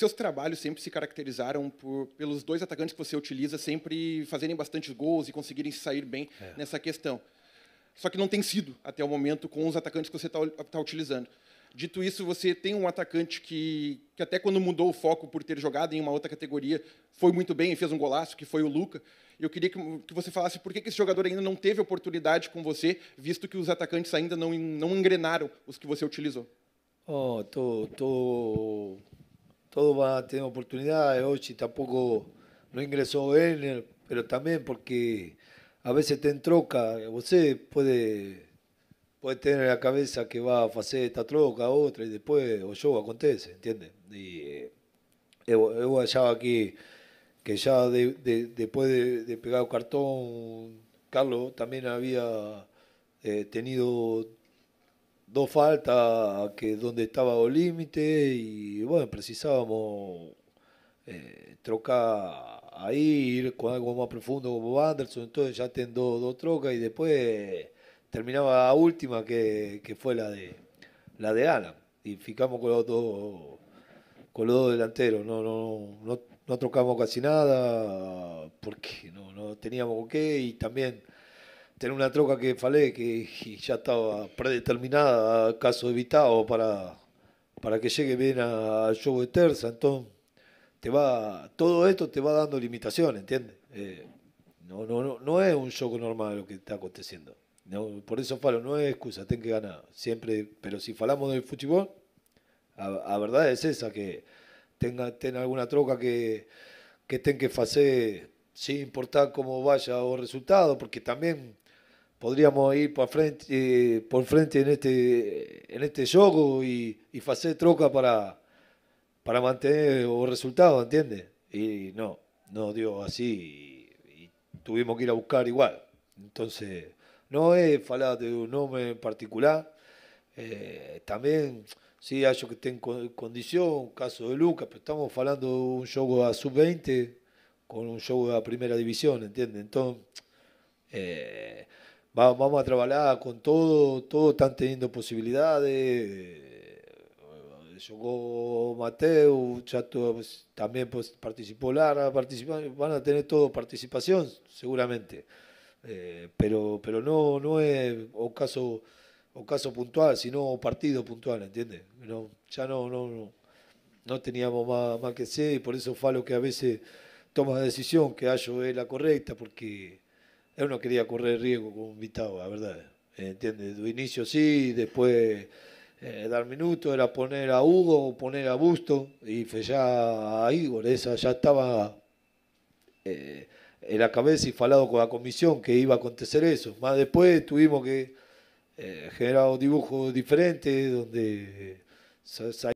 Seus trabalhos sempre se caracterizaram por, pelos dois atacantes que você utiliza sempre fazerem bastantes gols e conseguirem sair bem é. nessa questão. Só que não tem sido até o momento com os atacantes que você está tá utilizando. Dito isso, você tem um atacante que, que até quando mudou o foco por ter jogado em uma outra categoria, foi muito bem e fez um golaço, que foi o Luca. Eu queria que, que você falasse por que, que esse jogador ainda não teve oportunidade com você, visto que os atacantes ainda não, não engrenaram os que você utilizou. Oh, tô, tô todos van a tener oportunidades. Ochi tampoco no ingresó él pero también porque a veces te troca Usted puede, puede tener la cabeza que va a hacer esta troca, otra, y después o yo acontece, ¿entiendes? Y yo hallaba aquí que ya después de, pegar cartón, Carlos también había eh, tenido dos faltas que donde estaba el límite y bueno, precisábamos eh, trocar ahí, ir con algo más profundo como Anderson, entonces ya teníamos dos, trocas y después terminaba la última que, fue la de la de Alan y ficamos con los dos con delanteros, no, no, no, no, no trocamos casi nada porque no, no teníamos qué y también tener una troca que falé que ya estaba predeterminada, caso evitado para, para que llegue bien a de Terza, entonces te va, todo esto te va dando limitaciones, ¿entiendes? Eh, no, no, no, no es un juego normal lo que está aconteciendo. No, por eso falo, no es excusa, ten que ganar. Siempre, pero si falamos del fútbol, la verdad es esa, que tenga, alguna troca que, que que hacer sin importar cómo vaya o resultado, porque también podríamos ir por frente, eh, por frente en este, en este juego y, hacer troca para, para mantener los resultado, ¿entiendes? Y no, no dio así y, tuvimos que ir a buscar igual. Entonces, no es falar de un nombre en particular. Eh, también, sí, hay que estén en condición, caso de Lucas, pero estamos hablando de un juego a sub-20 con un juego a primera división, ¿entiendes? Entonces, eh, vamos a trabajar con todo, todos están teniendo posibilidades. Llegó Mateo, Chato también pues, participó Lara, van a tener todo participación, seguramente. Eh, pero, pero no, no es un caso, caso puntual, sino partido puntual, ¿entiendes? No, ya no, no, no, teníamos más, que ser y por eso fue lo que a veces toma la decisión que hallo es la correcta, porque yo no quería correr riesgo con un Vitao, a verdad, Entende? De inicio sí, después eh, dar minuto era poner a Hugo, poner a Busto e ya a Igor. Esa ya estaba eh, en la cabeza y falado con la comisión que iba a acontecer eso. Más después tuvimos que eh, generar un dibujo diferente donde...